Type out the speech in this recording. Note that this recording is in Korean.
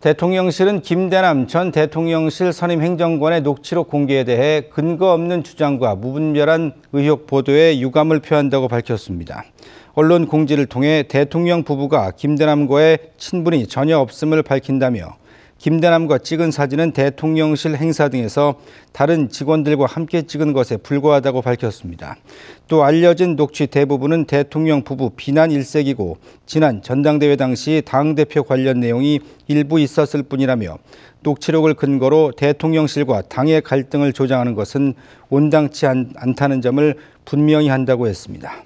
대통령실은 김대남 전 대통령실 선임행정관의 녹취록 공개에 대해 근거 없는 주장과 무분별한 의혹 보도에 유감을 표한다고 밝혔습니다. 언론 공지를 통해 대통령 부부가 김대남과의 친분이 전혀 없음을 밝힌다며 김대남과 찍은 사진은 대통령실 행사 등에서 다른 직원들과 함께 찍은 것에 불과하다고 밝혔습니다. 또 알려진 녹취 대부분은 대통령 부부 비난 일색이고 지난 전당대회 당시 당대표 관련 내용이 일부 있었을 뿐이라며 녹취록을 근거로 대통령실과 당의 갈등을 조장하는 것은 온당치 않다는 점을 분명히 한다고 했습니다.